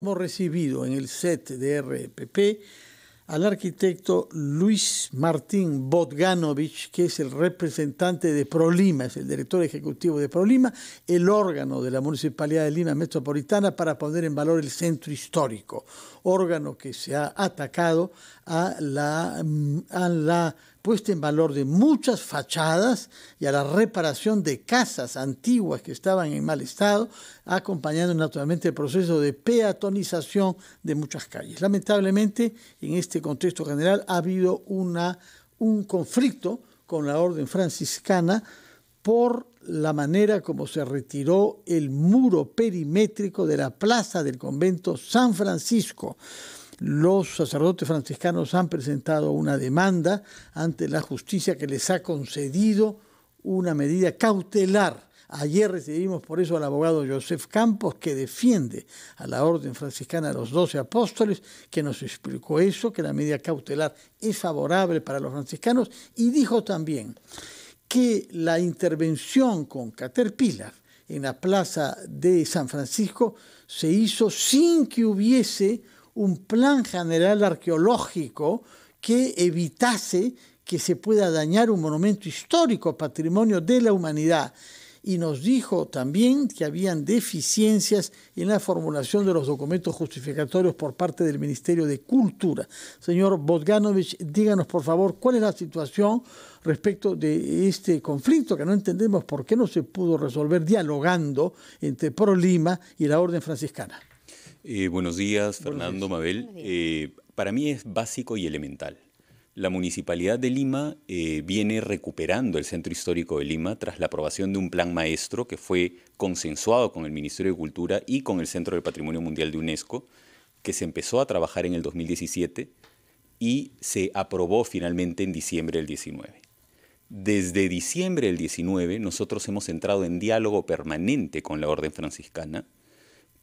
Hemos recibido en el set de RPP al arquitecto Luis Martín Botganovich, que es el representante de Prolima, es el director ejecutivo de Prolima, el órgano de la Municipalidad de Lima Metropolitana para poner en valor el centro histórico, órgano que se ha atacado a la, a la puesta en valor de muchas fachadas y a la reparación de casas antiguas que estaban en mal estado, acompañando naturalmente el proceso de peatonización de muchas calles. Lamentablemente, en este contexto general ha habido una, un conflicto con la orden franciscana por la manera como se retiró el muro perimétrico de la plaza del convento San Francisco los sacerdotes franciscanos han presentado una demanda ante la justicia que les ha concedido una medida cautelar. Ayer recibimos por eso al abogado Joseph Campos, que defiende a la Orden Franciscana de los Doce Apóstoles, que nos explicó eso, que la medida cautelar es favorable para los franciscanos, y dijo también que la intervención con Caterpillar en la plaza de San Francisco se hizo sin que hubiese un plan general arqueológico que evitase que se pueda dañar un monumento histórico, patrimonio de la humanidad. Y nos dijo también que habían deficiencias en la formulación de los documentos justificatorios por parte del Ministerio de Cultura. Señor Bogdanovich, díganos por favor cuál es la situación respecto de este conflicto que no entendemos por qué no se pudo resolver dialogando entre Pro Lima y la Orden Franciscana. Eh, buenos días, Fernando, Mabel. Eh, para mí es básico y elemental. La Municipalidad de Lima eh, viene recuperando el Centro Histórico de Lima tras la aprobación de un plan maestro que fue consensuado con el Ministerio de Cultura y con el Centro del Patrimonio Mundial de UNESCO, que se empezó a trabajar en el 2017 y se aprobó finalmente en diciembre del 19. Desde diciembre del 19 nosotros hemos entrado en diálogo permanente con la Orden Franciscana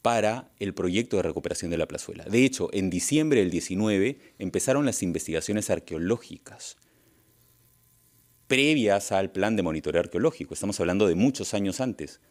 para el proyecto de recuperación de la plazuela. De hecho, en diciembre del 19 empezaron las investigaciones arqueológicas previas al plan de monitoreo arqueológico. Estamos hablando de muchos años antes.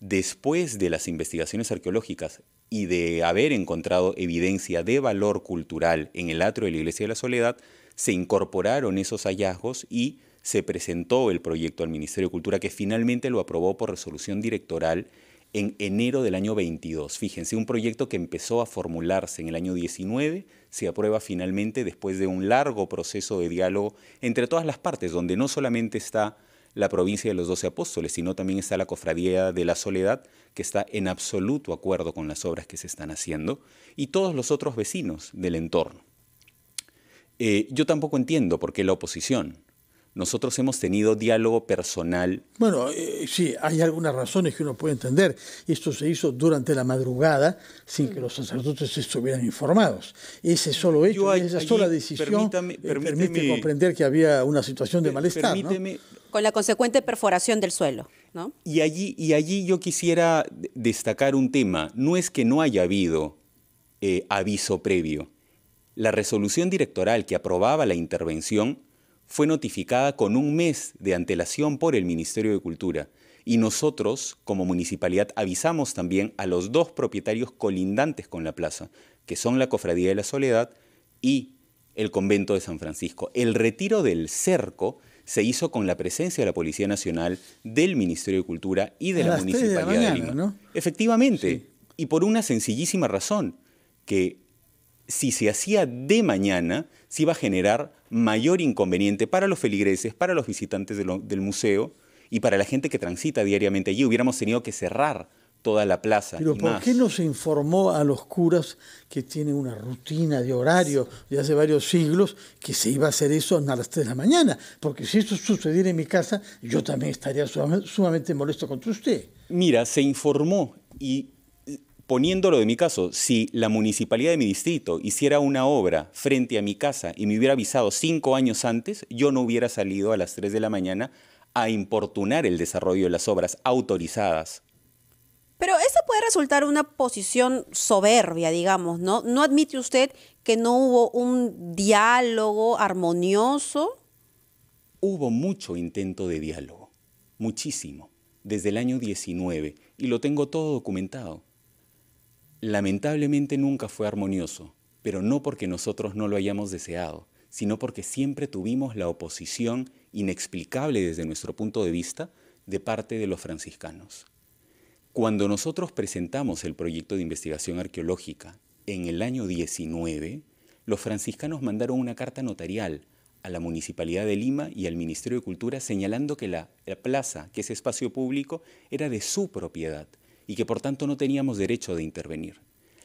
Después de las investigaciones arqueológicas y de haber encontrado evidencia de valor cultural en el atrio de la Iglesia de la Soledad, se incorporaron esos hallazgos y se presentó el proyecto al Ministerio de Cultura que finalmente lo aprobó por resolución directoral en enero del año 22. Fíjense, un proyecto que empezó a formularse en el año 19 se aprueba finalmente después de un largo proceso de diálogo entre todas las partes, donde no solamente está la provincia de los Doce Apóstoles, sino también está la Cofradía de la Soledad, que está en absoluto acuerdo con las obras que se están haciendo, y todos los otros vecinos del entorno. Eh, yo tampoco entiendo por qué la oposición nosotros hemos tenido diálogo personal. Bueno, eh, sí, hay algunas razones que uno puede entender. Esto se hizo durante la madrugada sin que los sacerdotes estuvieran informados. Ese solo hecho, esa sola decisión eh, permíteme, permite comprender que había una situación de malestar. Con la consecuente perforación del suelo. ¿no? Y, allí, y allí yo quisiera destacar un tema. No es que no haya habido eh, aviso previo. La resolución directoral que aprobaba la intervención fue notificada con un mes de antelación por el Ministerio de Cultura. Y nosotros, como municipalidad, avisamos también a los dos propietarios colindantes con la plaza, que son la Cofradía de la Soledad y el Convento de San Francisco. El retiro del cerco se hizo con la presencia de la Policía Nacional, del Ministerio de Cultura y de la Municipalidad de, Lima. Efectivamente, y por una sencillísima razón, que si se hacía de mañana, se iba a generar mayor inconveniente para los feligreses, para los visitantes del museo y para la gente que transita diariamente allí. Hubiéramos tenido que cerrar toda la plaza. Pero ¿por qué no se informó a los curas que tienen una rutina de horario de hace varios siglos que se iba a hacer eso a las 3 de la mañana? Porque si eso sucediera en mi casa, yo también estaría sumamente molesto contra usted. Mira, se informó y poniéndolo de mi caso, si la municipalidad de mi distrito hiciera una obra frente a mi casa y me hubiera avisado cinco años antes, yo no hubiera salido a las 3 de la mañana a importunar el desarrollo de las obras autorizadas. Pero esa puede resultar una posición soberbia, digamos, ¿no? ¿No admite usted que no hubo un diálogo armonioso? Hubo mucho intento de diálogo, muchísimo, desde el año 19, y lo tengo todo documentado lamentablemente nunca fue armonioso, pero no porque nosotros no lo hayamos deseado, sino porque siempre tuvimos la oposición inexplicable desde nuestro punto de vista de parte de los franciscanos. Cuando nosotros presentamos el proyecto de investigación arqueológica en el año 19, los franciscanos mandaron una carta notarial a la Municipalidad de Lima y al Ministerio de Cultura señalando que la, plaza, que es espacio público, era de su propiedad y que por tanto no teníamos derecho de intervenir.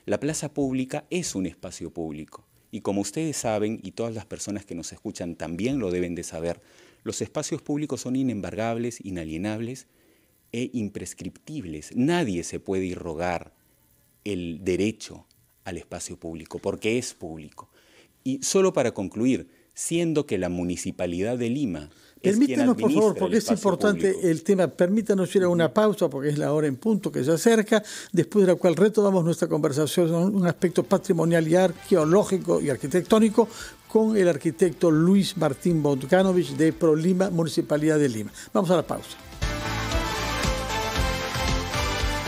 La plaza pública es un espacio público y como ustedes saben y todas las personas que nos escuchan también lo deben de saber, los espacios públicos son inembargables, inalienables e imprescriptibles. Nadie se puede irrogar el derecho al espacio público porque es público. Y solo para concluir, siendo que la municipalidad de Lima. Permítanos, por favor, porque es importante el tema. Permítanos ir a una pausa, porque es la hora en punto que se acerca, después de la cual retomamos nuestra conversación en un aspecto patrimonial y arqueológico y arquitectónico con el arquitecto Luis Martín Botkanovich de ProLima, Municipalidad de Lima. Vamos a la pausa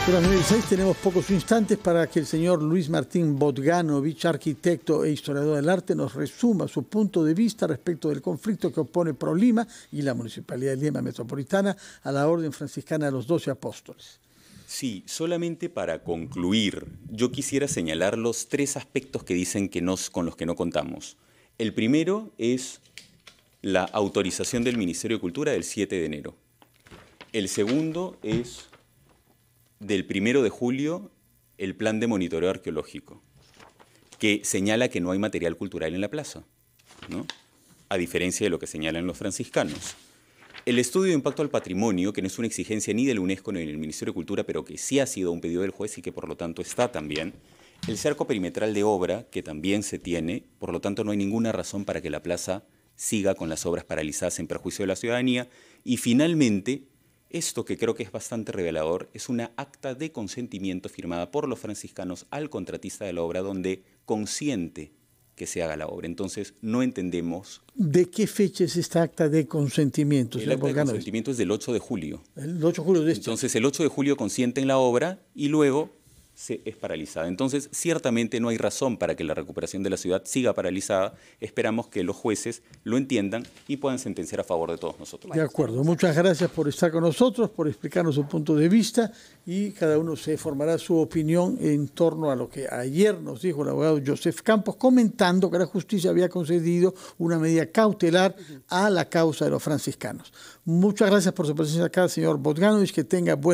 durante tenemos pocos instantes para que el señor Luis Martín Botganovich, arquitecto e historiador del arte, nos resuma su punto de vista respecto del conflicto que opone ProLima y la Municipalidad de Lima Metropolitana a la Orden Franciscana de los Doce Apóstoles. Sí, solamente para concluir, yo quisiera señalar los tres aspectos que dicen que nos, con los que no contamos. El primero es la autorización del Ministerio de Cultura del 7 de enero. El segundo es del primero de julio el plan de monitoreo arqueológico, que señala que no hay material cultural en la plaza, a diferencia de lo que señalan los franciscanos. El estudio de impacto al patrimonio, que no es una exigencia ni del UNESCO ni del Ministerio de Cultura, pero que sí ha sido un pedido del juez y que por lo tanto está también. El cerco perimetral de obra, que también se tiene, por lo tanto no hay ninguna razón para que la plaza siga con las obras paralizadas en perjuicio de la ciudadanía. Y finalmente, esto, que creo que es bastante revelador, es una acta de consentimiento firmada por los franciscanos al contratista de la obra donde consiente que se haga la obra. Entonces, no entendemos... ¿De qué fecha es esta acta de consentimiento? El acta de consentimiento es del 8 de julio. El 8 de julio este Entonces, el 8 de julio consiente en la obra y luego se es paralizada. Entonces, ciertamente no hay razón para que la recuperación de la ciudad siga paralizada. Esperamos que los jueces lo entiendan y puedan sentenciar a favor de todos nosotros. De acuerdo. Muchas gracias por estar con nosotros, por explicarnos su punto de vista y cada uno se formará su opinión en torno a lo que ayer nos dijo el abogado Joseph Campos, comentando que la justicia había concedido una medida cautelar a la causa de los franciscanos. Muchas gracias por su presencia acá, señor Botganovich. Que tenga buena